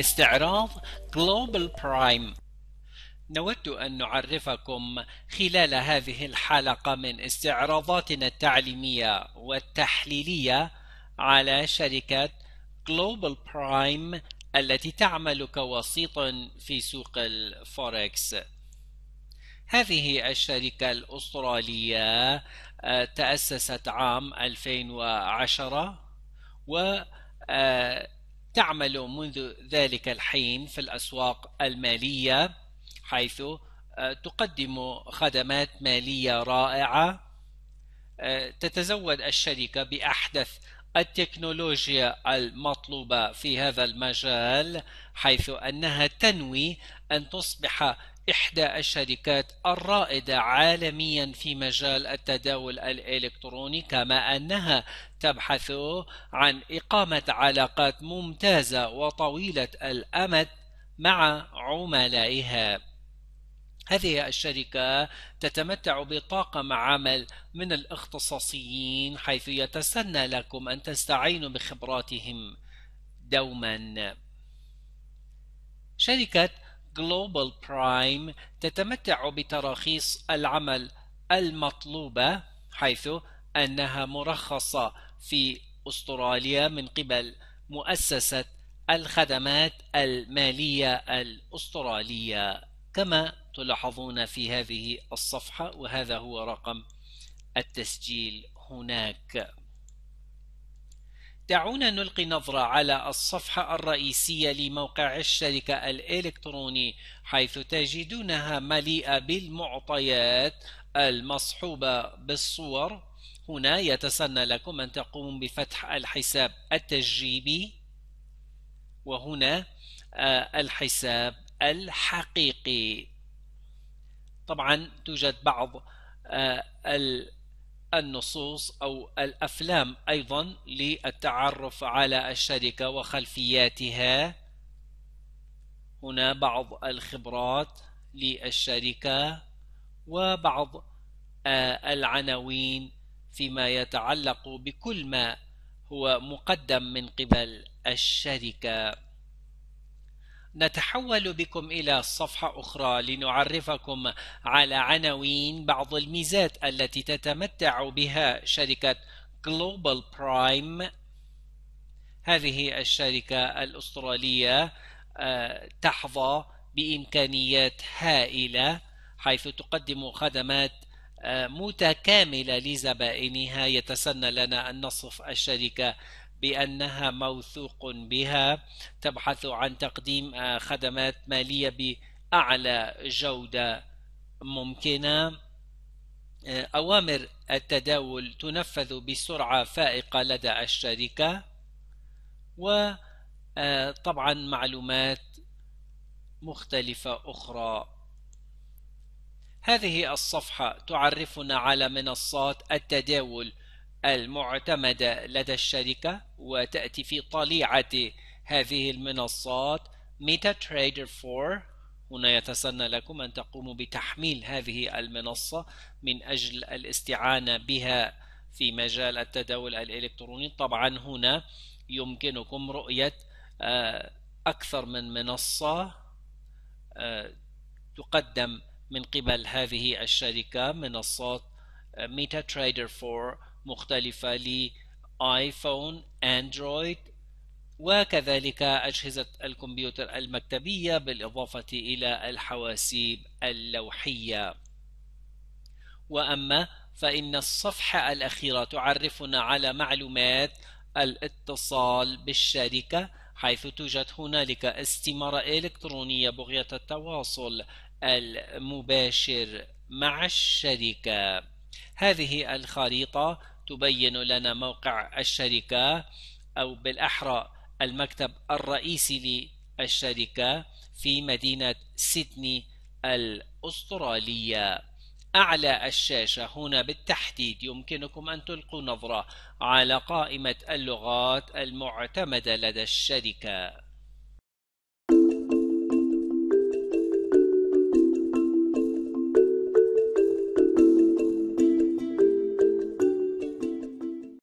استعراض Global Prime نود أن نعرفكم خلال هذه الحلقة من استعراضاتنا التعليمية والتحليلية على شركة Global Prime التي تعمل كوسيط في سوق الفوركس هذه الشركة الأسترالية تأسست عام 2010 و آه، تعمل منذ ذلك الحين في الأسواق المالية حيث آه، تقدم خدمات مالية رائعة آه، تتزود الشركة بأحدث التكنولوجيا المطلوبة في هذا المجال حيث أنها تنوي أن تصبح إحدى الشركات الرائدة عالميا في مجال التداول الإلكتروني كما أنها تبحث عن إقامة علاقات ممتازة وطويلة الأمد مع عملائها هذه الشركة تتمتع بطاقم عمل من الاختصاصيين حيث يتسنى لكم أن تستعينوا بخبراتهم دوما شركة Global Prime تتمتع بتراخيص العمل المطلوبة حيث أنها مرخصة في أستراليا من قبل مؤسسة الخدمات المالية الأسترالية كما تلاحظون في هذه الصفحة وهذا هو رقم التسجيل هناك دعونا نلقي نظرة على الصفحة الرئيسية لموقع الشركة الإلكتروني حيث تجدونها مليئة بالمعطيات المصحوبة بالصور هنا يتسنى لكم أن تقوموا بفتح الحساب التجريبي وهنا آه، الحساب الحقيقي طبعا توجد بعض آه، النصوص أو الأفلام أيضا للتعرف على الشركة وخلفياتها هنا بعض الخبرات للشركة وبعض آه، العناوين فيما يتعلق بكل ما هو مقدم من قبل الشركة نتحول بكم إلى صفحة أخرى لنعرفكم على عناوين بعض الميزات التي تتمتع بها شركة Global Prime هذه الشركة الأسترالية آه، تحظى بإمكانيات هائلة حيث تقدم خدمات آه، متكاملة لزبائنها يتسنى لنا أن نصف الشركة بأنها موثوق بها تبحث عن تقديم خدمات مالية بأعلى جودة ممكنة أوامر التداول تنفذ بسرعة فائقة لدى الشركة وطبعا آه، معلومات مختلفة أخرى هذه الصفحة تعرفنا على منصات التداول المعتمدة لدى الشركة وتأتي في طليعة هذه المنصات ميتا تريدر 4 هنا يتسنى لكم أن تقوموا بتحميل هذه المنصة من أجل الاستعانة بها في مجال التداول الإلكتروني طبعا هنا يمكنكم رؤية آه، أكثر من منصة آه، تقدم من قبل هذه الشركة منصات ميتا تريدر 4 مختلفة لآيفون أندرويد وكذلك أجهزة الكمبيوتر المكتبية بالإضافة إلى الحواسيب اللوحية وأما فإن الصفحة الأخيرة تعرفنا على معلومات الاتصال بالشركة حيث توجد هنالك استمارة إلكترونية بغية التواصل المباشر مع الشركة هذه الخريطة تبين لنا موقع الشركة أو بالأحرى المكتب الرئيسي للشركة في مدينة سيدني الأسترالية أعلى الشاشة هنا بالتحديد يمكنكم أن تلقوا نظرة على قائمة اللغات المعتمدة لدى الشركة